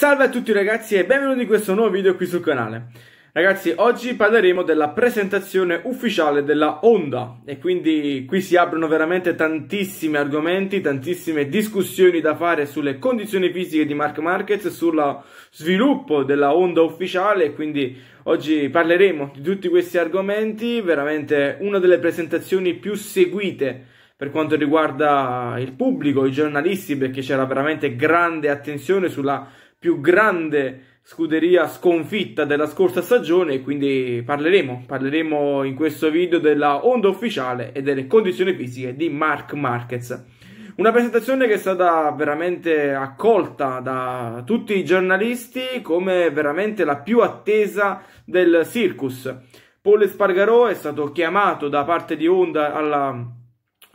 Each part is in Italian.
Salve a tutti ragazzi e benvenuti in questo nuovo video qui sul canale. Ragazzi, oggi parleremo della presentazione ufficiale della Honda e quindi qui si aprono veramente tantissimi argomenti, tantissime discussioni da fare sulle condizioni fisiche di Mark Marquez, sullo sviluppo della Honda ufficiale, e quindi oggi parleremo di tutti questi argomenti, veramente una delle presentazioni più seguite per quanto riguarda il pubblico, i giornalisti, perché c'era veramente grande attenzione sulla più grande scuderia sconfitta della scorsa stagione quindi parleremo, parleremo in questo video della onda ufficiale e delle condizioni fisiche di Mark Marquez. Una presentazione che è stata veramente accolta da tutti i giornalisti come veramente la più attesa del circus. Paul Spargarò è stato chiamato da parte di Honda alla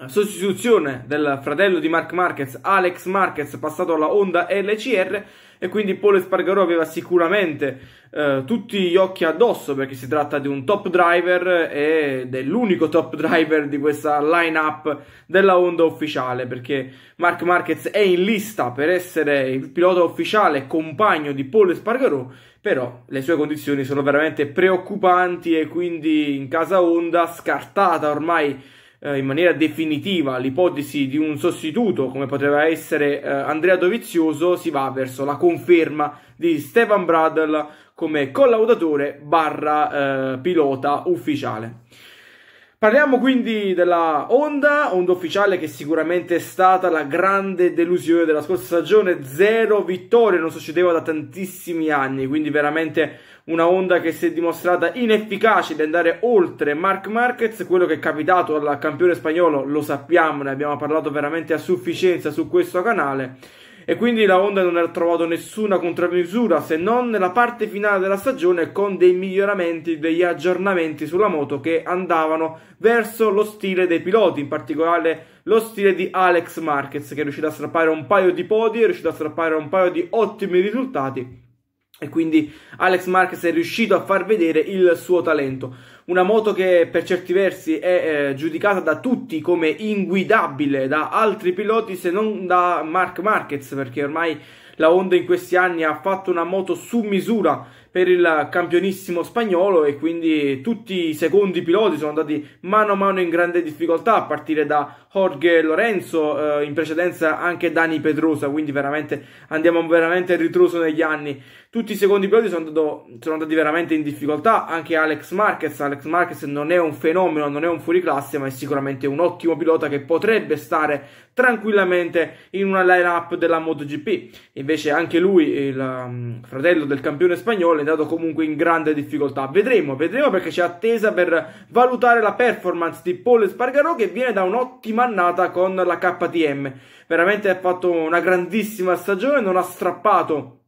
sostituzione del fratello di Mark Marquez, Alex Marquez, passato alla Honda LCR e quindi Paul Espargarò aveva sicuramente eh, tutti gli occhi addosso perché si tratta di un top driver ed è l'unico top driver di questa lineup della Honda ufficiale perché Mark Marquez è in lista per essere il pilota ufficiale compagno di Paul Espargarò però le sue condizioni sono veramente preoccupanti e quindi in casa Honda scartata ormai eh, in maniera definitiva l'ipotesi di un sostituto come poteva essere eh, Andrea Dovizioso, si va verso la conferma di Stefan Bradl come collaudatore barra eh, pilota ufficiale. Parliamo quindi della Honda, Honda ufficiale che sicuramente è stata la grande delusione della scorsa stagione, zero vittorie, non succedeva da tantissimi anni, quindi veramente una Honda che si è dimostrata inefficace di andare oltre Mark Marquez, quello che è capitato al campione spagnolo lo sappiamo, ne abbiamo parlato veramente a sufficienza su questo canale e quindi la Honda non ha trovato nessuna contramisura se non nella parte finale della stagione con dei miglioramenti, degli aggiornamenti sulla moto che andavano verso lo stile dei piloti, in particolare lo stile di Alex Marquez che è riuscito a strappare un paio di podi, è riuscito a strappare un paio di ottimi risultati e quindi Alex Marquez è riuscito a far vedere il suo talento. Una moto che per certi versi è eh, giudicata da tutti come inguidabile da altri piloti se non da Mark Marquez perché ormai la Honda in questi anni ha fatto una moto su misura per il campionissimo spagnolo e quindi tutti i secondi piloti sono andati mano a mano in grande difficoltà a partire da Jorge Lorenzo, eh, in precedenza anche Dani Pedrosa, quindi veramente andiamo veramente ritroso negli anni tutti i secondi piloti sono, andato, sono, andati veramente in difficoltà, anche Alex Marquez, Alex Marquez non è un fenomeno, non è un fuoriclasse, ma è sicuramente un ottimo pilota che potrebbe stare tranquillamente in una line-up della MotoGP, invece anche lui, il um, fratello del campione spagnolo, è andato comunque in grande difficoltà, vedremo, vedremo perché c'è attesa per valutare la performance di Paul Spargarò che viene da un'ottima annata con la KTM, veramente ha fatto una grandissima stagione, non ha strappato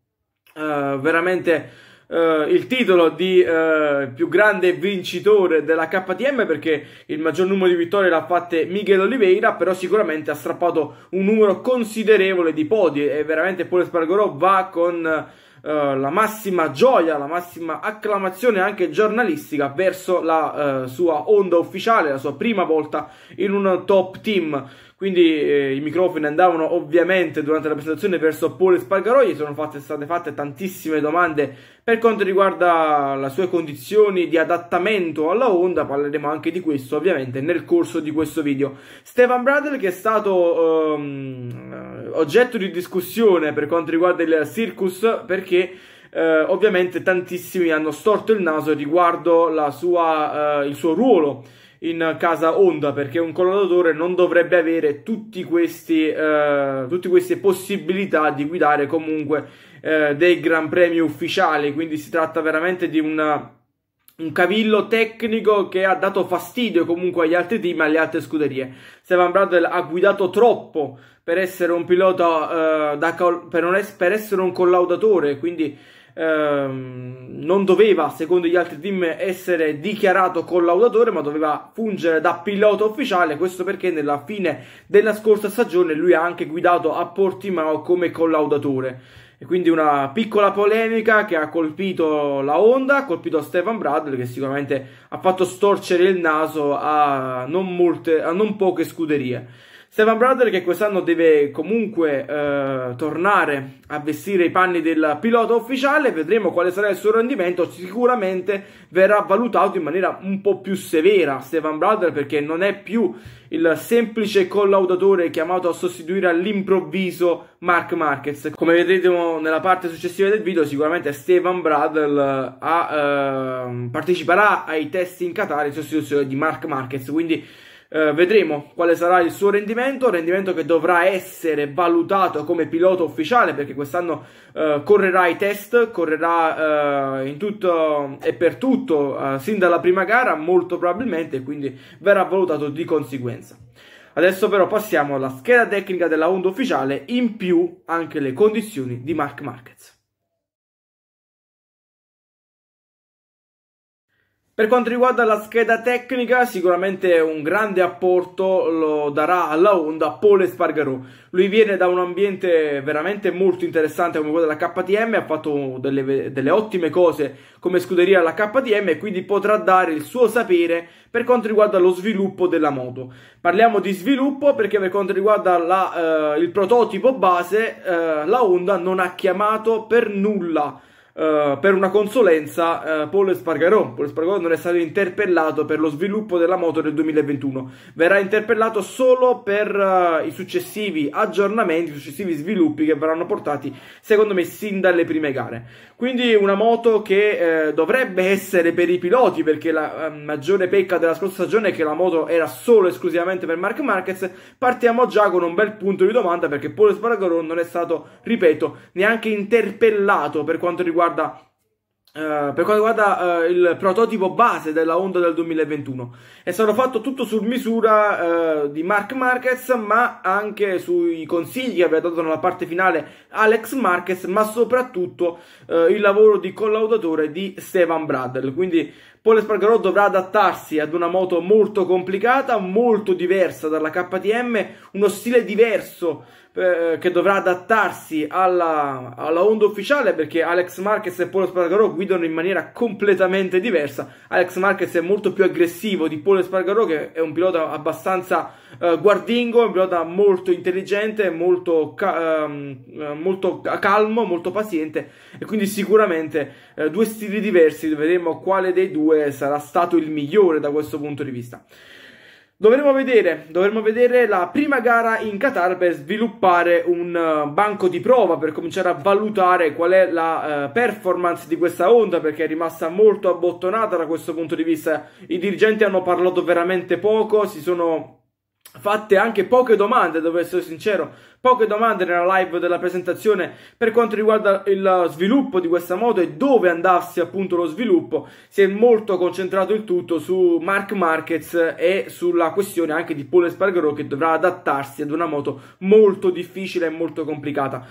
eh, veramente Uh, il titolo di uh, più grande vincitore della KTM perché il maggior numero di vittorie l'ha fatta Miguel Oliveira però sicuramente ha strappato un numero considerevole di podi e veramente Paul Spargorò va con uh, la massima gioia, la massima acclamazione anche giornalistica verso la sua onda ufficiale, la sua prima volta in un top team. Quindi eh, i microfoni andavano ovviamente durante la presentazione verso Paul Spargarò, gli sono fatte, state fatte tantissime domande per quanto riguarda le sue condizioni di adattamento alla Honda, parleremo anche di questo ovviamente nel corso di questo video. Stefan Bradley che è stato ehm, oggetto di discussione per quanto riguarda il Circus perché... Uh, ovviamente tantissimi hanno storto il naso riguardo sua, uh, il suo ruolo in casa Honda perché un collaudatore non dovrebbe avere tutti questi, eh, tutte queste possibilità di guidare comunque eh, dei gran premi ufficiali quindi si tratta veramente di una, un cavillo tecnico che ha dato fastidio comunque agli altri team e alle altre scuderie Stefan Bradel ha guidato troppo per essere un pilota eh, da, per, non es per essere un collaudatore quindi ehm, non doveva, secondo gli altri team, essere dichiarato collaudatore, ma doveva fungere da pilota ufficiale. Questo perché nella fine della scorsa stagione lui ha anche guidato a Portimao come collaudatore. E quindi una piccola polemica che ha colpito la Honda, ha colpito Stefan Bradley che sicuramente ha fatto storcere il naso a non, molte, a non poche scuderie. Stefan Bradley che quest'anno deve comunque eh, tornare a vestire i panni del pilota ufficiale, vedremo quale sarà il suo rendimento, sicuramente verrà valutato in maniera un po' più severa Stefan Bradley perché non è più il semplice collaudatore chiamato a sostituire all'improvviso Mark Marquez. Come vedrete nella parte successiva del video, sicuramente Stefan Bradley eh, ehm, parteciperà ai test in Qatar in sostituzione di Mark Marquez, quindi eh, vedremo quale sarà il suo rendimento, rendimento che dovrà essere valutato come pilota ufficiale perché quest'anno eh, correrà i test, correrà eh, in tutto e per tutto eh, sin dalla prima gara molto probabilmente quindi verrà valutato di conseguenza. Adesso però passiamo alla scheda tecnica della Honda ufficiale in più anche le condizioni di Mark Marquez. Per quanto riguarda la scheda tecnica, sicuramente un grande apporto lo darà alla Honda Paul Espargarò. Lui viene da un ambiente veramente molto interessante come quello della KTM, ha fatto delle, delle ottime cose come scuderia alla KTM e quindi potrà dare il suo sapere per quanto riguarda lo sviluppo della moto. Parliamo di sviluppo perché per quanto riguarda la, eh, il prototipo base, eh, la Honda non ha chiamato per nulla eh, per una consulenza uh, Paul Espargarò. Paul Espargarò non è stato interpellato per lo sviluppo della moto del 2021, verrà interpellato solo per uh, i successivi aggiornamenti, i successivi sviluppi che verranno portati, secondo me, sin dalle prime gare. Quindi una moto che eh, dovrebbe essere per i piloti, perché la maggiore pecca della scorsa stagione è che la moto era solo esclusivamente per Mark Marquez. Partiamo già con un bel punto di domanda perché Paul Espargarò non è stato, ripeto, neanche interpellato per quanto riguarda riguarda Uh, per quanto riguarda uh, il prototipo base della Honda del 2021 è stato fatto tutto su misura uh, di Mark Marquez ma anche sui consigli che aveva dato nella parte finale Alex Marquez ma soprattutto il lavoro di collaudatore di Stevan Bradl quindi Paul Espargarò dovrà adattarsi ad una moto molto complicata molto diversa dalla KTM uno stile diverso eh, che dovrà adattarsi alla, alla, onda ufficiale perché Alex Marquez e Polo Spargarò guidano in maniera completamente diversa. Alex Marquez è molto più aggressivo di Polo Spargarò che è un pilota abbastanza eh, guardingo, un pilota molto intelligente, molto, ca ehm, eh, molto, calmo, molto paziente e quindi sicuramente eh, due stili diversi, vedremo quale dei due sarà stato il migliore da questo punto di vista. Dovremo vedere, dovremo vedere la prima gara in Qatar per sviluppare un eh, banco di prova, per cominciare a valutare qual è la eh, performance di questa Honda, perché è rimasta molto abbottonata da questo punto di vista. I dirigenti hanno parlato veramente poco, si sono fatte anche poche domande, devo essere sincero, Poche domande nella live della presentazione per quanto riguarda il sviluppo di questa moto e dove andasse appunto lo sviluppo, si è molto concentrato il tutto su Mark Marquez e sulla questione anche di Paul Espargaro che dovrà adattarsi ad una moto molto difficile e molto complicata.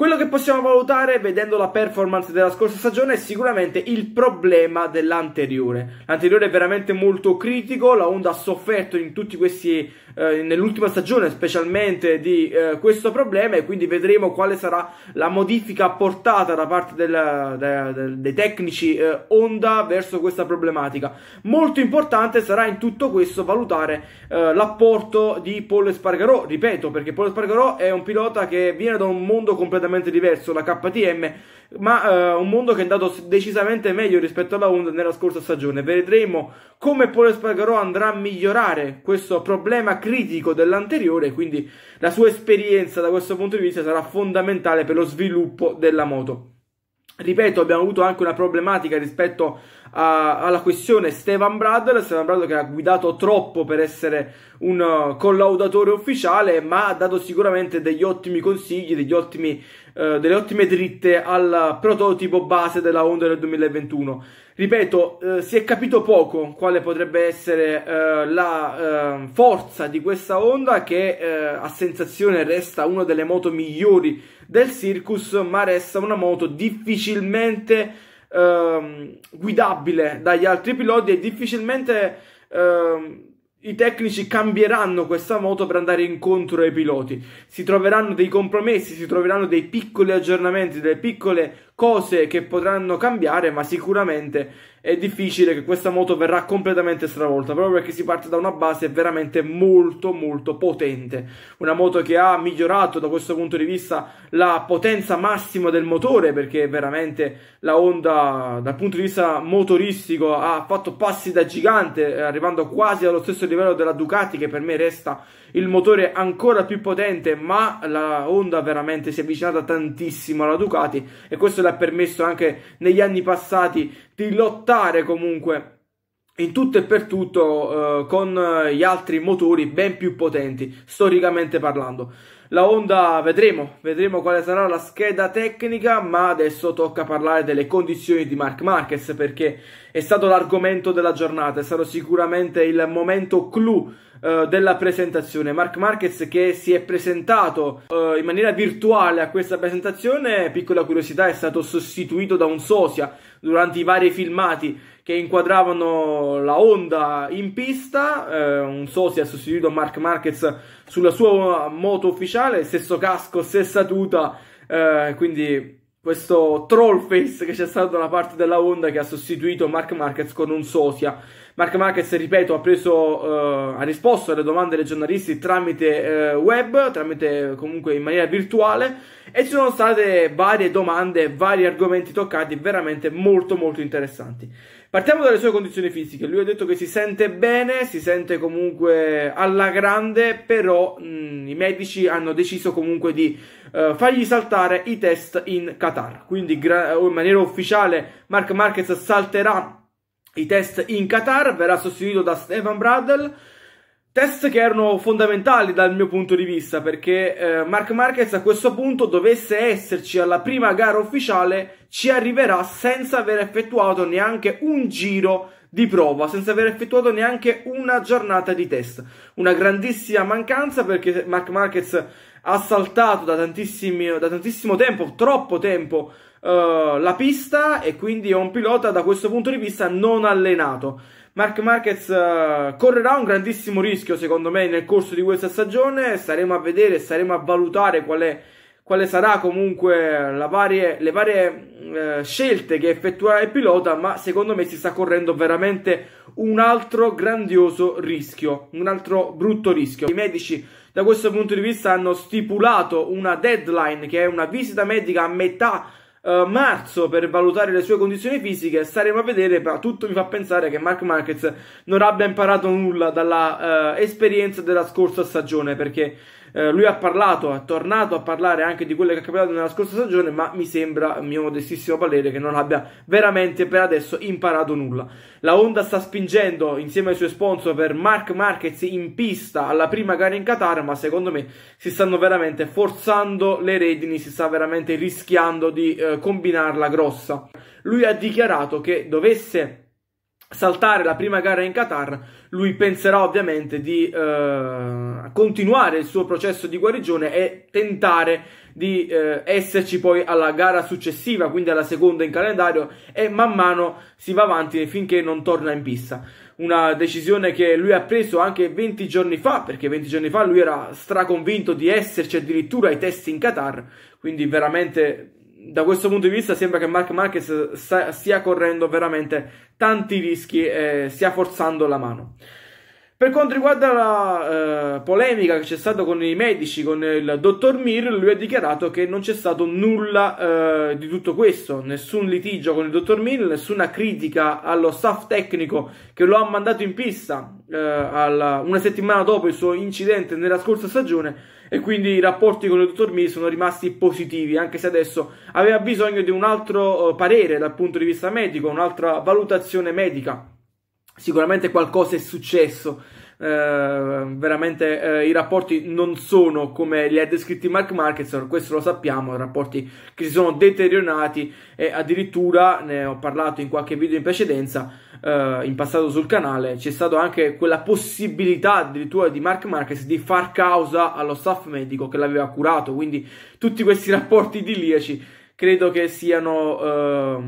Quello che possiamo valutare vedendo la performance della scorsa stagione è sicuramente il problema dell'anteriore. L'anteriore è veramente molto critico, la Honda ha sofferto in tutti questi, eh, nell'ultima stagione specialmente di eh, questo questo problema e quindi vedremo quale sarà la modifica apportata da parte del, de, de, dei tecnici eh, Honda verso questa problematica. Molto importante sarà in tutto questo valutare eh, l'apporto di Paul Spargarò, ripeto, perché Paul Spargarò è un pilota che viene da un mondo completamente diverso, la KTM ma eh, un mondo che è andato decisamente meglio rispetto alla Honda nella scorsa stagione. Vedremo come Pole Spargarò andrà a migliorare questo problema critico dell'anteriore, quindi la sua esperienza da questo punto di vista sarà fondamentale per lo sviluppo della moto. Ripeto, abbiamo avuto anche una problematica rispetto a, alla questione Stevan Bradl, Stevan Bradl che ha guidato troppo per essere un uh, collaudatore ufficiale, ma ha dato sicuramente degli ottimi consigli, degli ottimi, uh, delle ottime dritte al prototipo base della Honda del 2021. Ripeto, uh, si è capito poco quale potrebbe essere uh, la uh, forza di questa Honda che a sensazione resta una delle moto migliori del Circus, ma resta una moto difficilmente ehm, guidabile dagli altri piloti e difficilmente ehm, i tecnici cambieranno questa moto per andare incontro ai piloti. Si troveranno dei compromessi, si troveranno dei piccoli aggiornamenti, delle piccole cose che potranno cambiare, ma sicuramente è difficile che questa moto verrà completamente stravolta, proprio perché si parte da una base veramente molto molto potente, una moto che ha migliorato da questo punto di vista la potenza massima del motore, perché veramente la Honda dal punto di vista motoristico ha fatto passi da gigante, eh, arrivando quasi allo stesso livello della Ducati che per me resta il motore ancora più potente, ma la Honda veramente si è avvicinata tantissimo alla Ducati e questo le ha permesso anche negli anni passati di lottare comunque in tutto e per tutto eh, con eh, gli altri motori ben più potenti, storicamente parlando. La Honda vedremo, vedremo quale sarà la scheda tecnica, ma adesso tocca parlare delle condizioni di Mark Marquez perché è stato l'argomento della giornata, è stato sicuramente il momento clou eh, della presentazione. Mark Marquez che si è presentato eh, in maniera virtuale a questa presentazione, piccola curiosità, è stato sostituito da un sosia durante i vari filmati che inquadravano la Honda in pista, eh, un sosia ha sostituito Mark Marquez sulla sua moto ufficiale, stesso casco, stessa tuta, eh, quindi questo troll face che c'è stato da parte della Honda che ha sostituito Mark Marquez con un sosia Mark Marquez, ripeto, ha, preso, eh, ha risposto alle domande dei giornalisti tramite eh, web, tramite comunque in maniera virtuale e ci sono state varie domande, vari argomenti toccati veramente molto molto interessanti. Partiamo dalle sue condizioni fisiche. Lui ha detto che si sente bene, si sente comunque alla grande, però mh, mm, i medici hanno deciso comunque di uh, fargli saltare i test in Qatar. Quindi gra- in maniera ufficiale Mark Marquez salterà i test in Qatar, verrà sostituito da Stefan Bradel. Test che erano fondamentali dal mio punto di vista perché eh, Mark Marquez a questo punto dovesse esserci alla prima gara ufficiale ci arriverà senza aver effettuato neanche un giro di prova, senza aver effettuato neanche una giornata di test. Una grandissima mancanza perché Mark Marquez ha saltato da, da tantissimo tempo, troppo tempo, eh, la pista e quindi è un pilota da questo punto di vista non allenato. Mark Marquez uh, correrà un grandissimo rischio secondo me nel corso di questa stagione, staremo a vedere, staremo a valutare qual quale sarà comunque varie, le varie eh, scelte che effettuerà il pilota, ma secondo me si sta correndo veramente un altro grandioso rischio, un altro brutto rischio. I medici da questo punto di vista hanno stipulato una deadline che è una visita medica a metà eh, marzo per valutare le sue condizioni fisiche. Staremo a vedere, ma tutto mi fa pensare che Mark Marquez non abbia imparato nulla dalla uh, esperienza della scorsa stagione perché eh, lui ha parlato, è tornato a parlare anche di quello che è capitato nella scorsa stagione, ma mi sembra, mio modestissimo parere, che non abbia veramente per adesso imparato nulla. La Honda sta spingendo insieme ai suoi sponsor per Mark Marquez in pista alla prima gara in Qatar, ma secondo me si stanno veramente forzando le redini, si sta veramente rischiando di eh, combinarla grossa. Lui ha dichiarato che dovesse saltare la prima gara in Qatar, lui penserà ovviamente di eh, continuare il suo processo di guarigione e tentare di eh, esserci poi alla gara successiva, quindi alla seconda in calendario e man mano si va avanti finché non torna in pista. Una decisione che lui ha preso anche 20 giorni fa, perché 20 giorni fa lui era straconvinto di esserci addirittura ai test in Qatar, quindi veramente da questo punto di vista sembra che Mark Marquez sta, stia correndo veramente tanti rischi e stia forzando la mano. Per quanto riguarda la eh, polemica che c'è stata con i medici, con il dottor Mir, lui ha dichiarato che non c'è stato nulla eh, di tutto questo, nessun litigio con il dottor Mir, nessuna critica allo staff tecnico che lo ha mandato in pista eh, alla, una settimana dopo il suo incidente nella scorsa stagione e quindi i rapporti con il dottor Mili sono rimasti positivi, anche se adesso aveva bisogno di un altro eh, parere dal punto di vista medico, un'altra valutazione medica. Sicuramente qualcosa è successo eh, veramente eh, i rapporti non sono come li ha descritti Mark Marquez, questo lo sappiamo, rapporti che si sono deteriorati e addirittura ne ho parlato in qualche video in precedenza, eh, in passato sul canale, c'è stata anche quella possibilità addirittura di Mark Marquez di far causa allo staff medico che l'aveva curato, quindi tutti questi rapporti idiliaci credo che siano, eh,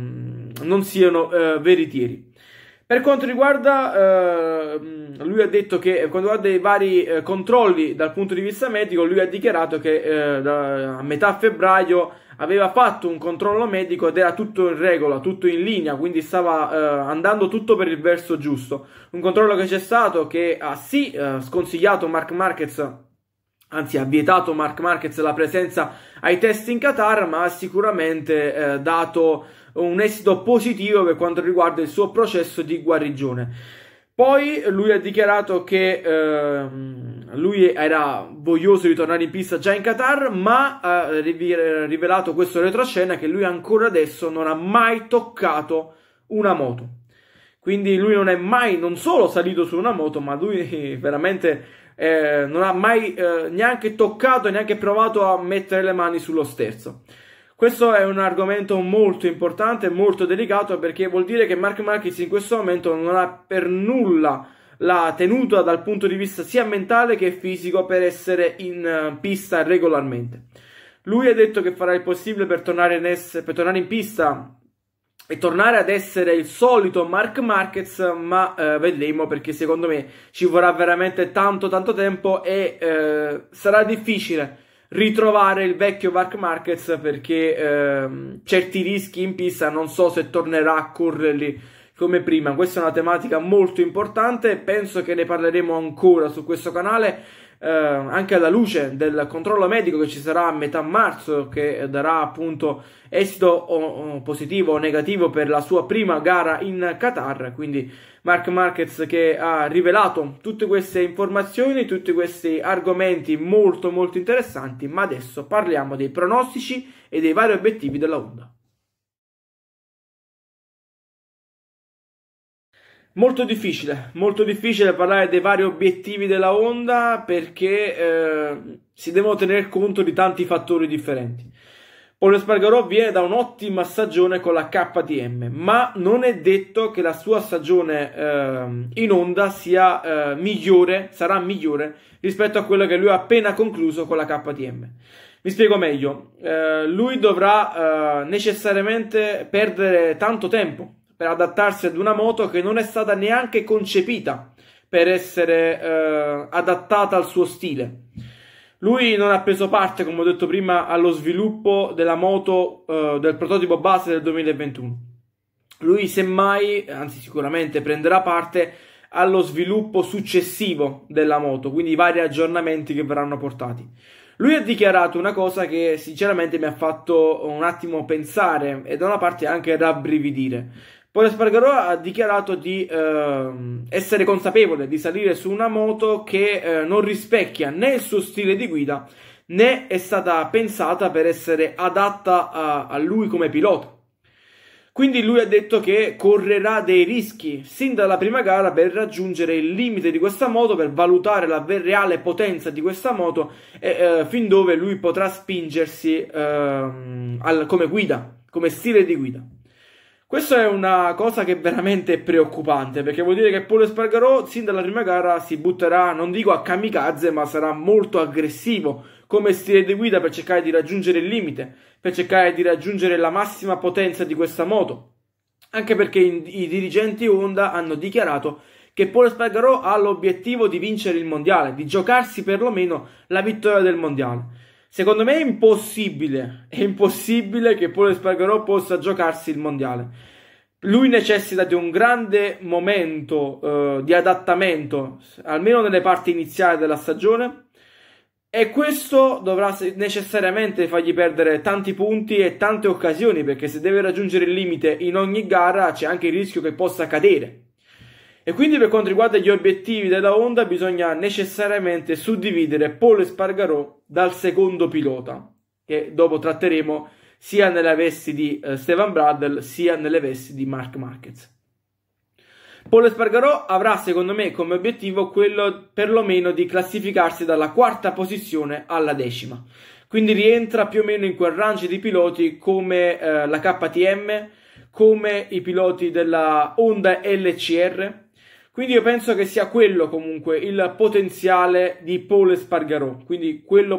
non siano eh, veritieri. Per quanto riguarda, eh, lui ha detto che quando ha dei vari eh, controlli dal punto di vista medico, lui ha dichiarato che eh, da, a metà febbraio aveva fatto un controllo medico ed era tutto in regola, tutto in linea, quindi stava eh, andando tutto per il verso giusto. Un controllo che c'è stato che ha sì eh, sconsigliato Mark Marquez anzi ha vietato Mark Marquez la presenza ai test in Qatar, ma ha sicuramente eh, dato un esito positivo per quanto riguarda il suo processo di guarigione. Poi lui ha dichiarato che eh, lui era voglioso di tornare in pista già in Qatar, ma ha rivelato questo retroscena che lui ancora adesso non ha mai toccato una moto. Quindi lui non è mai, non solo salito su una moto, ma lui veramente eh, non ha mai eh, neanche toccato, neanche provato a mettere le mani sullo sterzo. Questo è un argomento molto importante, molto delicato perché vuol dire che Mark Marquez in questo momento non ha per nulla la tenuta dal punto di vista sia mentale che fisico per essere in eh, pista regolarmente. Lui ha detto che farà il possibile per tornare in, ess- per tornare in pista e tornare ad essere il solito Mark Marquez, ma eh, vedremo perché secondo me ci vorrà veramente tanto tanto tempo e eh, sarà difficile ritrovare il vecchio Mark Marquez perché ehm, certi rischi in pista non so se tornerà a correrli come prima. Questa è una tematica molto importante, penso che ne parleremo ancora su questo canale eh, anche alla luce del controllo medico che ci sarà a metà marzo, che darà appunto esito o, o positivo o negativo per la sua prima gara in Qatar. Quindi Mark Marquez che ha rivelato tutte queste informazioni, tutti questi argomenti molto molto interessanti, ma adesso parliamo dei pronostici e dei vari obiettivi della Honda. Molto difficile, molto difficile parlare dei vari obiettivi della Honda perché eh, si devono tenere conto di tanti fattori differenti. Paolo Spargarò viene da un'ottima stagione con la KTM, ma non è detto che la sua stagione eh, in Honda sia eh, migliore, sarà migliore rispetto a quella che lui ha appena concluso con la KTM. Mi spiego meglio, eh, lui dovrà eh, necessariamente perdere tanto tempo per adattarsi ad una moto che non è stata neanche concepita per essere eh, adattata al suo stile. Lui non ha preso parte, come ho detto prima, allo sviluppo della moto eh, del prototipo base del 2021. Lui semmai, anzi sicuramente, prenderà parte allo sviluppo successivo della moto, quindi i vari aggiornamenti che verranno portati. Lui ha dichiarato una cosa che sinceramente mi ha fatto un attimo pensare e da una parte anche rabbrividire. Paolo Espargarò ha dichiarato di eh, essere consapevole di salire su una moto che eh, non rispecchia né il suo stile di guida né è stata pensata per essere adatta a, a lui come pilota. Quindi lui ha detto che correrà dei rischi sin dalla prima gara per raggiungere il limite di questa moto, per valutare la reale potenza di questa moto e eh, fin dove lui potrà spingersi eh, al, come guida, come stile di guida. Questa è una cosa che è veramente preoccupante perché vuol dire che Paul Espargarò sin dalla prima gara si butterà, non dico a kamikaze, ma sarà molto aggressivo come stile di guida per cercare di raggiungere il limite, per cercare di raggiungere la massima potenza di questa moto. Anche perché i dirigenti Honda hanno dichiarato che Paul Espargarò ha l'obiettivo di vincere il mondiale, di giocarsi perlomeno la vittoria del mondiale. Secondo me è impossibile, è impossibile che Paul Espargarò possa giocarsi il mondiale. Lui necessita di un grande momento eh, di adattamento, almeno nelle parti iniziali della stagione, e questo dovrà necessariamente fargli perdere tanti punti e tante occasioni, perché se deve raggiungere il limite in ogni gara c'è anche il rischio che possa cadere. E quindi per quanto riguarda gli obiettivi della Honda bisogna necessariamente suddividere Paul Espargarò dal secondo pilota, che dopo tratteremo sia nelle vesti di eh, Steven Bradl sia nelle vesti di Mark Marquez. Paul Espargarò avrà secondo me come obiettivo quello perlomeno di classificarsi dalla quarta posizione alla decima, quindi rientra più o meno in quel range di piloti come eh, la KTM, come i piloti della Honda LCR, quindi io penso che sia quello comunque il potenziale di Paul Espargarò, quindi quello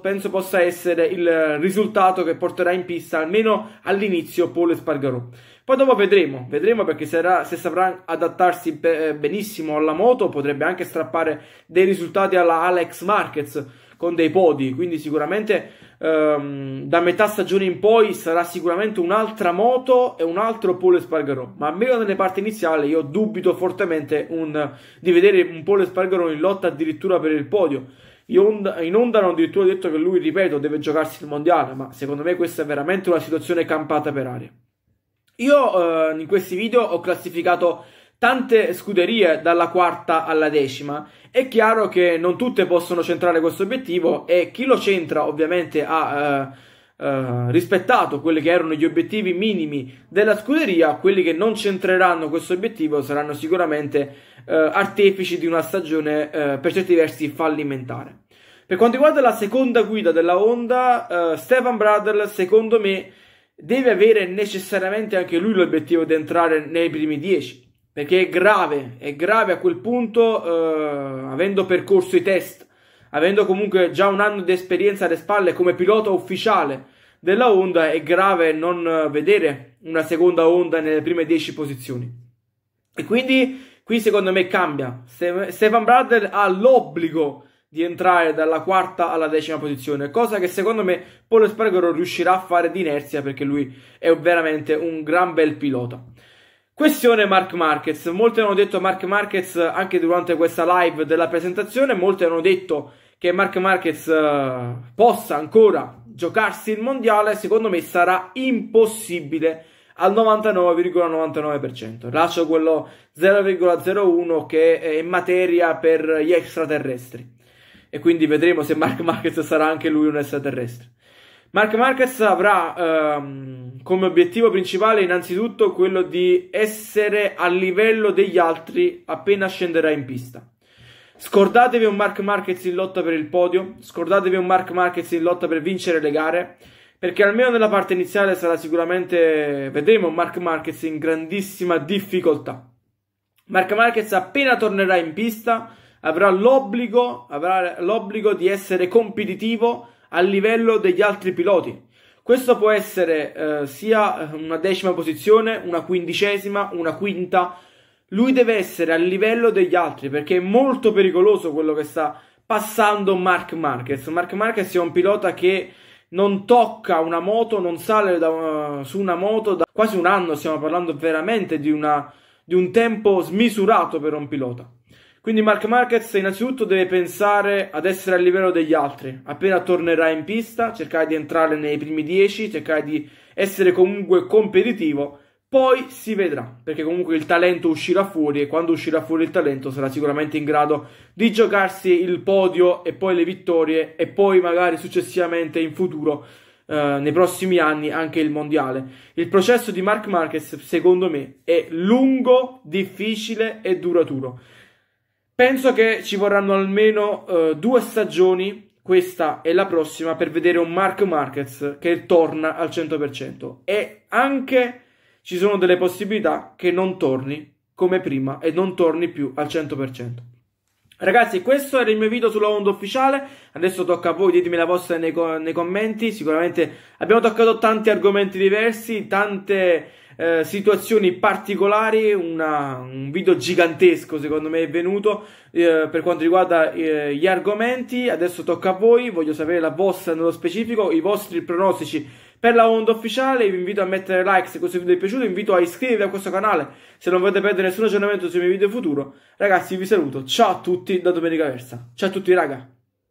penso possa essere il risultato che porterà in pista almeno all'inizio Paul Espargarò. Poi dopo vedremo, vedremo perché sarà, se saprà adattarsi eh, benissimo alla moto potrebbe anche strappare dei risultati alla Alex Marquez con dei podi, quindi sicuramente ehm, da metà stagione in poi sarà sicuramente un'altra moto e un altro Paul Espargarò, ma almeno nelle parti iniziali io dubito fortemente un, di vedere un Paul Espargarò in lotta addirittura per il podio. In Honda hanno addirittura detto che lui, ripeto, deve giocarsi il mondiale, ma secondo me questa è veramente una situazione campata per aria. Io eh, in questi video ho classificato tante scuderie dalla quarta alla decima. È chiaro che non tutte possono centrare questo obiettivo e chi lo centra ovviamente ha eh, eh, rispettato quelli che erano gli obiettivi minimi della scuderia, quelli che non centreranno questo obiettivo saranno sicuramente eh, artefici di una stagione eh, per certi versi fallimentare. Per quanto riguarda la seconda guida della Honda, eh, Stefan Bradl secondo me deve avere necessariamente anche lui l'obiettivo di entrare nei primi 10 perché è grave, è grave a quel punto, eh, avendo percorso i test, avendo comunque già un anno di esperienza alle spalle come pilota ufficiale della Honda, è grave non vedere una seconda Honda nelle prime 10 posizioni. E quindi qui secondo me cambia. Stefan Bradler ha l'obbligo di entrare dalla quarta alla decima posizione, cosa che secondo me Paul Spargaro riuscirà a fare di inerzia perché lui è veramente un gran bel pilota. Questione Mark Marquez. Molti hanno detto Mark Marquez anche durante questa live della presentazione, molti hanno detto che Mark Marquez eh, possa ancora giocarsi il mondiale, secondo me sarà impossibile al 99,99%. ,99%. Lascio quello 0,01 che è in materia per gli extraterrestri. E quindi vedremo se Mark Marquez sarà anche lui un extraterrestre. Mark Marquez avrà ehm, come obiettivo principale innanzitutto quello di essere a livello degli altri appena scenderà in pista. Scordatevi un Mark Marquez in lotta per il podio, scordatevi un Mark Marquez in lotta per vincere le gare, perché almeno nella parte iniziale sarà sicuramente, vedremo un Mark Marquez in grandissima difficoltà. Mark Marquez appena tornerà in pista avrà l'obbligo, avrà l'obbligo di essere competitivo al livello degli altri piloti. Questo può essere eh, sia una decima posizione, una quindicesima, una quinta. Lui deve essere al livello degli altri perché è molto pericoloso quello che sta passando Mark Marquez. Mark Marquez è un pilota che non tocca una moto, non sale da, su una moto da quasi un anno. Stiamo parlando veramente di, una, di un tempo smisurato per un pilota. Quindi Mark Marquez innanzitutto deve pensare ad essere a livello degli altri. Appena tornerà in pista, cercare di entrare nei primi 10, cercare di essere comunque competitivo. Poi si vedrà, perché comunque il talento uscirà fuori e quando uscirà fuori il talento sarà sicuramente in grado di giocarsi il podio e poi le vittorie e poi magari successivamente in futuro, eh, nei prossimi anni, anche il mondiale. Il processo di Mark Marquez, secondo me, è lungo, difficile e duraturo. Penso che ci vorranno almeno eh, due stagioni, questa e la prossima, per vedere un Mark Marquez che torna al 100%. E anche ci sono delle possibilità che non torni come prima e non torni più al 100%. Ragazzi, questo era il mio video sulla onda ufficiale. Adesso tocca a voi, ditemi la vostra nei, co- nei commenti. Sicuramente abbiamo toccato tanti argomenti diversi, tante eh, situazioni particolari, una, un video gigantesco secondo me è venuto eh, per quanto riguarda eh, gli argomenti. Adesso tocca a voi, voglio sapere la vostra nello specifico, i vostri pronostici per la onda ufficiale. Vi invito a mettere like se questo video vi è piaciuto, vi invito a iscrivervi a questo canale se non volete perdere nessun aggiornamento sui miei video futuro. Ragazzi vi saluto, ciao a tutti da Domenica Versa. Ciao a tutti raga!